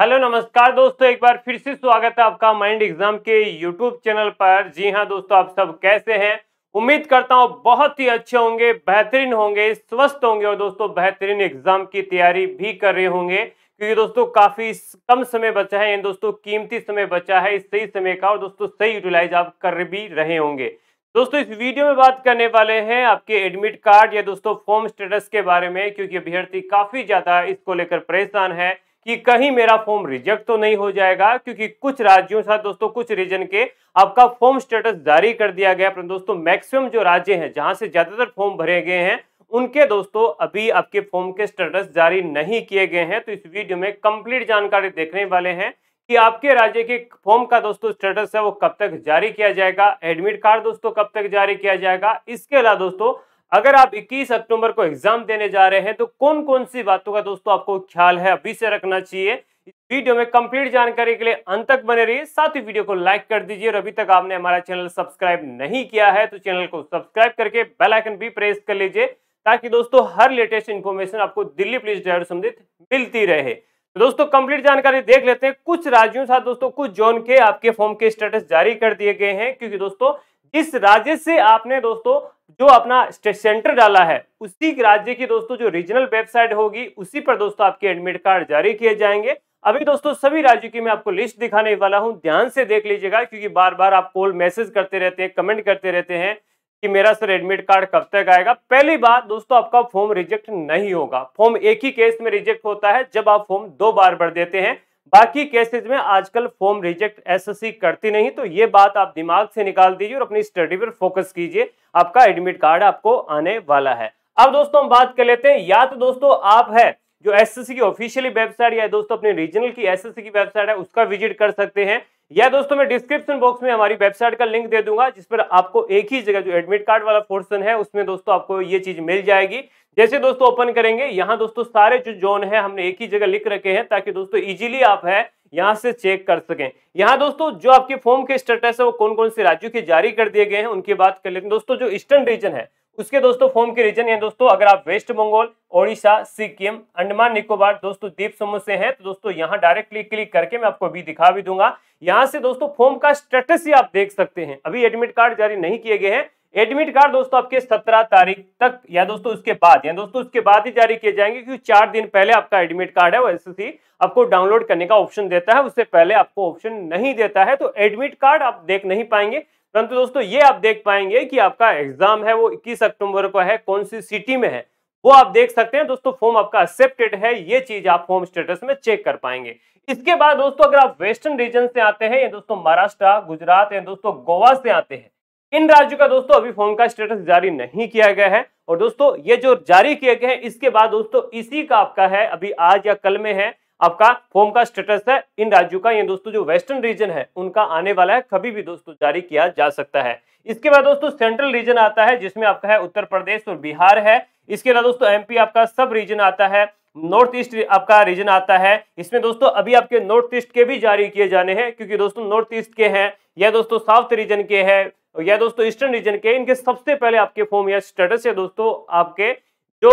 hello नमस्कार दोस्तों एक बार फिर से स्वागत है आपका माइंड एग्जाम के यूट्यूब चैनल पर जी हाँ दोस्तों आप सब कैसे हैं उम्मीद करता हूँ बहुत ही अच्छे होंगे बेहतरीन होंगे स्वस्थ होंगे और दोस्तों बेहतरीन एग्जाम की तैयारी भी कर रहे होंगे क्योंकि दोस्तों काफ़ी कम समय बचा है दोस्तों कीमती समय बचा है इस सही समय का और दोस्तों सही यूटिलाइज आप कर भी रहे होंगे दोस्तों इस वीडियो में बात करने वाले हैं आपके एडमिट कार्ड या दोस्तों फॉर्म स्टेटस के बारे में क्योंकि अभ्यर्थी काफ़ी ज़्यादा इसको लेकर परेशान है कि कहीं मेरा फॉर्म रिजेक्ट तो नहीं हो जाएगा क्योंकि कुछ राज्यों साथ दोस्तों कुछ रीजन के आपका फॉर्म स्टेटस जारी कर दिया गया पर दोस्तों मैक्सिमम जो राज्य हैं जहां से ज्यादातर फॉर्म भरे गए हैं उनके दोस्तों अभी आपके फॉर्म के स्टेटस जारी नहीं किए गए हैं तो इस वीडियो में कंप्लीट जानकारी देखने वाले हैं कि आपके राज्य के फॉर्म का दोस्तों स्टेटस है वो कब तक जारी किया जाएगा एडमिट कार्ड दोस्तों कब तक जारी किया जाएगा इसके अलावा दोस्तों अगर आप 21 अक्टूबर को एग्जाम देने जा रहे हैं तो कौन कौन सी बातों का दोस्तों आपको ख्याल है अभी से रखना चाहिए वीडियो में कंप्लीट जानकारी के लिए अंत तक बने रहिए साथ ही वीडियो को लाइक कर दीजिए और अभी तक आपने हमारा चैनल सब्सक्राइब नहीं किया है तो चैनल को सब्सक्राइब करके बेल आइकन भी प्रेस कर लीजिए ताकि दोस्तों हर लेटेस्ट इन्फॉर्मेशन आपको दिल्ली पुलिस ड्राइवर संबंधित मिलती रहे तो दोस्तों कंप्लीट जानकारी देख लेते हैं कुछ राज्यों साथ दोस्तों कुछ जोन के आपके फॉर्म के स्टेटस जारी कर दिए गए हैं क्योंकि दोस्तों जिस राज्य से आपने दोस्तों जो अपना सेंटर डाला है उसी राज्य की दोस्तों जो रीजनल वेबसाइट होगी उसी पर दोस्तों आपके एडमिट कार्ड जारी किए जाएंगे अभी दोस्तों सभी राज्यों की मैं आपको लिस्ट दिखाने वाला हूं ध्यान से देख लीजिएगा क्योंकि बार बार आप कॉल मैसेज करते रहते हैं कमेंट करते रहते हैं कि मेरा सर एडमिट कार्ड कब तक आएगा पहली बार दोस्तों आपका फॉर्म रिजेक्ट नहीं होगा फॉर्म एक ही केस में रिजेक्ट होता है जब आप फॉर्म दो बार भर देते हैं बाकी केसेज में आजकल फॉर्म रिजेक्ट एसएससी करती नहीं तो ये बात आप दिमाग से निकाल दीजिए और अपनी स्टडी पर फोकस कीजिए आपका एडमिट कार्ड आपको आने वाला है अब दोस्तों हम बात कर लेते हैं या तो दोस्तों आप है जो एसएससी की ऑफिशियली वेबसाइट या दोस्तों अपने रीजनल की एसएससी की वेबसाइट है उसका विजिट कर सकते हैं या दोस्तों मैं डिस्क्रिप्शन बॉक्स में हमारी वेबसाइट का लिंक दे दूंगा जिस पर आपको एक ही जगह जो एडमिट कार्ड वाला पोर्सन है उसमें दोस्तों आपको ये चीज मिल जाएगी जैसे दोस्तों ओपन करेंगे यहाँ दोस्तों सारे जो जोन है हमने एक ही जगह लिख रखे हैं ताकि दोस्तों इजीली आप है यहाँ से चेक कर सकें यहाँ दोस्तों जो आपके फॉर्म के स्टेटस है वो कौन कौन से राज्यों के जारी कर दिए गए हैं उनकी बात कर लेते हैं दोस्तों जो ईस्टर्न रीजन है उसके दोस्तों फॉर्म के रीजन है दोस्तों अगर आप वेस्ट बंगाल ओडिशा सिक्किम अंडमान निकोबार दोस्तों द्वीप समूह से हैं तो दोस्तों यहाँ डायरेक्टली क्लिक करके मैं आपको अभी दिखा भी दूंगा यहाँ से दोस्तों फॉर्म का स्टेटस ही आप देख सकते हैं अभी एडमिट कार्ड जारी नहीं किए गए हैं एडमिट कार्ड दोस्तों आपके सत्रह तारीख तक या दोस्तों उसके बाद या दोस्तों उसके बाद ही जारी किए जाएंगे क्योंकि चार दिन पहले आपका एडमिट कार्ड है वो ही आपको डाउनलोड करने का ऑप्शन देता है उससे पहले आपको ऑप्शन नहीं देता है तो एडमिट कार्ड आप देख नहीं पाएंगे परंतु दोस्तों ये आप देख पाएंगे कि आपका एग्जाम है वो 21 अक्टूबर को है कौन सी सिटी में है वो आप देख सकते हैं दोस्तों फॉर्म आपका एक्सेप्टेड है ये चीज आप फॉर्म स्टेटस में चेक कर पाएंगे इसके बाद दोस्तों अगर आप वेस्टर्न रीजन से आते हैं या दोस्तों महाराष्ट्र गुजरात या दोस्तों गोवा से आते हैं इन राज्यों का दोस्तों अभी फॉर्म का स्टेटस जारी नहीं किया गया है और दोस्तों ये जो जारी किए गए हैं इसके बाद दोस्तों इसी का आपका है अभी आज या कल में है आपका फॉर्म का स्टेटस है इन राज्यों का ये दोस्तों जो वेस्टर्न रीजन है उनका आने वाला है कभी भी दोस्तों जारी किया जा सकता है इसके बाद दोस्तों सेंट्रल रीजन आता है जिसमें आपका है उत्तर प्रदेश और बिहार है इसके अलावा दोस्तों एमपी आपका सब रीजन आता है नॉर्थ ईस्ट आपका रीजन आता है इसमें दोस्तों अभी आपके नॉर्थ ईस्ट के भी जारी किए जाने हैं क्योंकि दोस्तों नॉर्थ ईस्ट के हैं या दोस्तों साउथ रीजन के हैं या दोस्तों ईस्टर्न रीजन के इनके सबसे पहले आपके फॉर्म या स्टेटस या दोस्तों आपके जो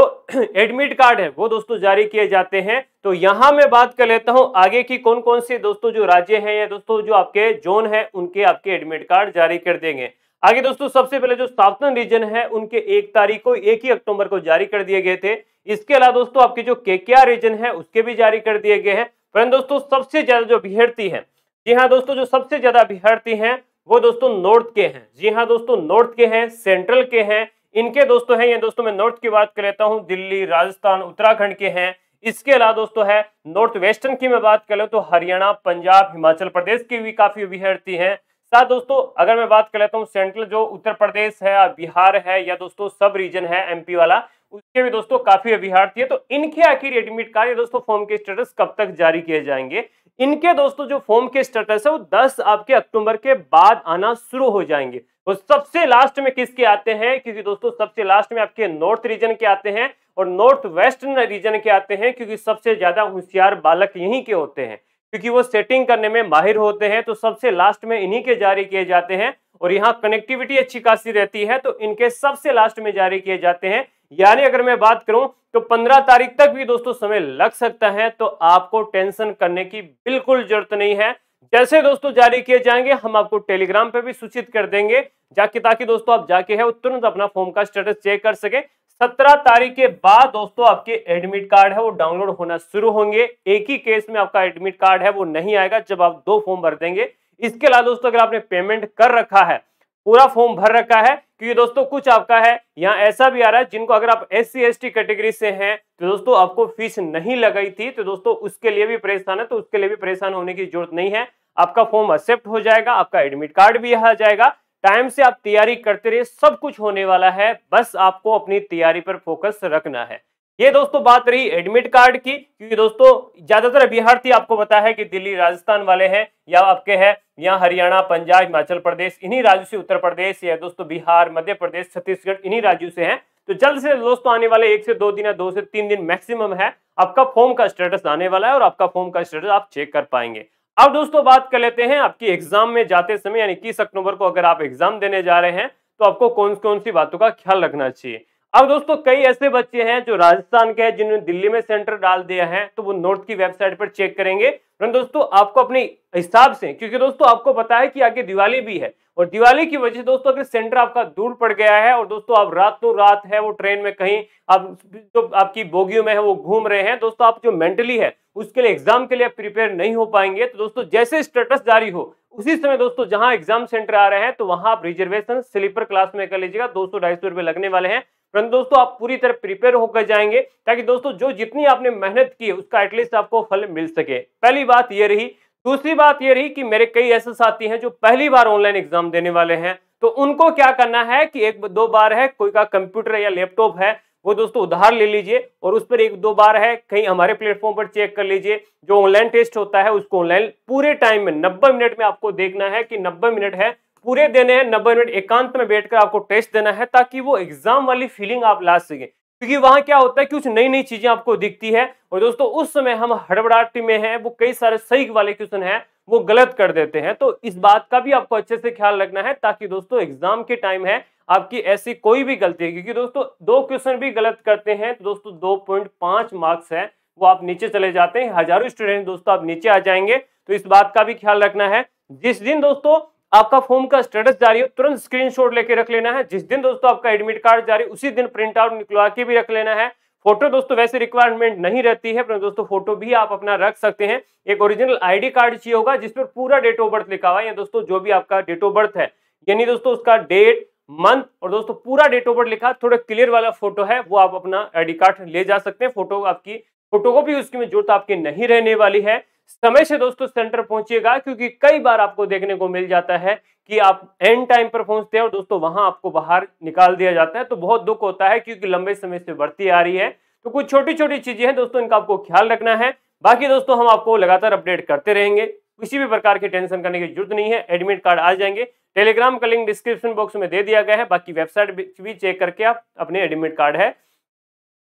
एडमिट कार्ड है वो दोस्तों जारी किए जाते हैं तो यहां मैं बात कर लेता हूं आगे की कौन कौन से दोस्तों जो राज्य हैं या दोस्तों जो आपके जोन है उनके आपके एडमिट कार्ड जारी कर देंगे आगे दोस्तों सबसे पहले जो साउथर्न रीजन है उनके एक तारीख को एक ही अक्टूबर को जारी कर दिए गए थे इसके अलावा दोस्तों आपके जो के रीजन है उसके भी जारी कर दिए गए हैं परंतु दोस्तों सबसे ज्यादा जो अभ्यर्थी है जी हाँ दोस्तों जो सबसे ज्यादा अभ्यर्थी है वो दोस्तों नॉर्थ के हैं जी हाँ दोस्तों नॉर्थ के हैं सेंट्रल के हैं इनके दोस्तों हैं ये दोस्तों मैं नॉर्थ की बात कर लेता हूँ दिल्ली राजस्थान उत्तराखंड के हैं इसके अलावा दोस्तों है नॉर्थ वेस्टर्न की मैं बात कर लूँ तो हरियाणा पंजाब हिमाचल प्रदेश की भी काफी अभ्यर्थी है साथ दोस्तों अगर मैं बात कर लेता हूँ सेंट्रल जो उत्तर प्रदेश है बिहार है या दोस्तों सब रीजन है एमपी वाला उसके भी दोस्तों काफी अभ्यार्थी है तो इनके आखिर एडमिट कार्ड या दोस्तों फॉर्म के स्टेटस कब तक जारी किए जाएंगे इनके दोस्तों जो फॉर्म के स्टेटस है वो 10 आपके अक्टूबर के बाद आना शुरू हो जाएंगे और सबसे लास्ट में किसके आते हैं क्योंकि दोस्तों सबसे लास्ट में आपके नॉर्थ रीजन के आते हैं और नॉर्थ वेस्टर्न रीजन के आते हैं क्योंकि सबसे ज्यादा होशियार बालक यहीं के होते हैं क्योंकि वो सेटिंग करने में माहिर होते हैं तो सबसे लास्ट में इन्हीं के जारी किए जाते हैं और यहाँ कनेक्टिविटी अच्छी खासी रहती है तो इनके सबसे लास्ट में जारी किए जाते हैं यानी अगर मैं बात करूं तो 15 तारीख तक भी दोस्तों समय लग सकता है तो आपको टेंशन करने की बिल्कुल जरूरत नहीं है जैसे दोस्तों जारी किए जाएंगे हम आपको टेलीग्राम पे भी सूचित कर देंगे जाके ताकि दोस्तों आप जाके है तुरंत अपना फॉर्म का स्टेटस चेक कर सके सत्रह तारीख के बाद दोस्तों आपके एडमिट कार्ड है वो डाउनलोड होना शुरू होंगे एक ही केस में आपका एडमिट कार्ड है वो नहीं आएगा जब आप दो फॉर्म भर देंगे इसके अलावा दोस्तों अगर आपने पेमेंट कर रखा है पूरा फॉर्म भर रखा है क्योंकि दोस्तों कुछ आपका है यहाँ ऐसा भी आ रहा है जिनको अगर आप S C S T category से हैं तो दोस्तों आपको फीस नहीं लगाई थी तो दोस्तों उसके लिए भी परेशान है तो उसके लिए भी परेशान होने की जरूरत नहीं है आपका फॉर्म एक्सेप्ट हो जाएगा आपका एडमिट कार्ड भी आ जाएगा टाइम से आप तैयारी करते रहिए सब कुछ होने वाला है बस आपको अपनी तैयारी पर फोकस रखना है ये दोस्तों बात रही एडमिट कार्ड की क्योंकि दोस्तों ज्यादातर अभ्यर्थी आपको पता है कि दिल्ली राजस्थान वाले हैं या आपके हैं यहाँ हरियाणा पंजाब हिमाचल प्रदेश इन्हीं राज्यों से उत्तर प्रदेश या दोस्तों बिहार मध्य प्रदेश छत्तीसगढ़ इन्हीं राज्यों से हैं तो जल्द से दोस्तों आने वाले एक से दो दिन या दो से तीन दिन मैक्सिमम है आपका फॉर्म का स्टेटस आने वाला है और आपका फॉर्म का स्टेटस आप चेक कर पाएंगे अब दोस्तों बात कर लेते हैं आपकी एग्जाम में जाते समय यानी इक्कीस अक्टूबर को अगर आप एग्जाम देने जा रहे हैं तो आपको कौन कौन सी बातों का ख्याल रखना चाहिए अब दोस्तों कई ऐसे बच्चे हैं जो राजस्थान के हैं जिन्होंने दिल्ली में सेंटर डाल दिया है तो वो नॉर्थ की वेबसाइट पर चेक करेंगे दोस्तों आपको अपने हिसाब से क्योंकि दोस्तों आपको पता है कि आगे दिवाली भी है और दिवाली की वजह से दोस्तों अगर सेंटर आपका दूर पड़ गया है और दोस्तों आप रात तो रात है वो ट्रेन में कहीं आप जो आपकी बोगियों में है वो घूम रहे हैं दोस्तों आप जो मेंटली है उसके लिए एग्जाम के लिए प्रिपेयर नहीं हो पाएंगे तो दोस्तों जैसे स्टेटस जारी हो उसी समय दोस्तों जहां एग्जाम सेंटर आ रहे हैं तो वहां आप रिजर्वेशन स्लीपर क्लास में कर लीजिएगा दो सौ ढाई सौ रुपए लगने वाले हैं फ्रेंड दोस्तों आप पूरी तरह प्रिपेयर होकर जाएंगे ताकि दोस्तों जो जितनी आपने मेहनत की उसका एटलीस्ट आपको फल मिल सके पहली बात ये रही दूसरी बात ये रही कि मेरे कई ऐसे साथी हैं जो पहली बार ऑनलाइन एग्जाम देने वाले हैं तो उनको क्या करना है कि एक दो बार है कोई का कंप्यूटर या लैपटॉप है वो दोस्तों उधार ले लीजिए और उस पर एक दो बार है कहीं हमारे प्लेटफॉर्म पर चेक कर लीजिए जो ऑनलाइन टेस्ट होता है उसको ऑनलाइन पूरे टाइम में नब्बे मिनट में आपको देखना है कि नब्बे मिनट है पूरे देने हैं नब्बे मिनट एकांत में बैठकर आपको टेस्ट देना है ताकि वो एग्जाम वाली फीलिंग आप ला सकें क्योंकि वहां क्या होता है कुछ नई नई चीजें आपको दिखती है और दोस्तों उस समय हम हड़बड़ाहट में हैं वो कई सारे सही वाले क्वेश्चन हैं वो गलत कर देते हैं तो इस बात का भी आपको अच्छे से ख्याल रखना है ताकि दोस्तों एग्जाम के टाइम है आपकी ऐसी कोई भी गलती है क्योंकि दोस्तों दो क्वेश्चन भी गलत करते हैं तो दोस्तों दो पॉइंट पांच मार्क्स है वो आप नीचे चले जाते हैं हजारों स्टूडेंट दोस्तों आप नीचे आ जाएंगे तो इस बात का भी ख्याल रखना है जिस दिन दोस्तों आपका फॉर्म का स्टेटस जारी हो तुरंत स्क्रीनशॉट लेके रख लेना है जिस दिन दोस्तों आपका एडमिट कार्ड जारी उसी दिन प्रिंट आउट निकलवा के भी रख लेना है फोटो दोस्तों वैसे रिक्वायरमेंट नहीं रहती है परंतु दोस्तों फोटो भी आप अपना रख सकते हैं एक ओरिजिनल आईडी कार्ड चाहिए होगा जिस पर पूरा डेट ऑफ बर्थ लिखा हुआ है या दोस्तों जो भी आपका डेट ऑफ बर्थ है यानी दोस्तों उसका डेट मंथ और दोस्तों पूरा डेट ऑफ बर्थ लिखा थोड़ा क्लियर वाला फोटो है वो आप अपना आईडी कार्ड ले जा सकते हैं फोटो आपकी फोटो को भी उसकी जरूरत आपकी नहीं रहने वाली है समय से दोस्तों सेंटर पहुंचिएगा क्योंकि कई बार आपको देखने को मिल जाता है कि आप एंड टाइम पर पहुंचते हैं और दोस्तों वहां आपको बाहर निकाल दिया जाता है तो बहुत दुख होता है क्योंकि लंबे समय से बढ़ती आ रही है तो कुछ छोटी छोटी चीजें हैं दोस्तों इनका आपको ख्याल रखना है बाकी दोस्तों हम आपको लगातार अपडेट करते रहेंगे किसी भी प्रकार की टेंशन करने की जरूरत नहीं है एडमिट कार्ड आ जाएंगे टेलीग्राम का लिंक डिस्क्रिप्शन बॉक्स में दे दिया गया है बाकी वेबसाइट भी चेक करके आप अपने एडमिट कार्ड है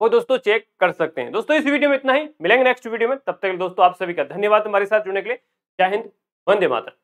वो दोस्तों चेक कर सकते हैं दोस्तों इस वीडियो में इतना ही मिलेंगे नेक्स्ट वीडियो में तब तक दोस्तों आप सभी का धन्यवाद हमारे साथ जुड़ने के लिए जय हिंद वंदे मातर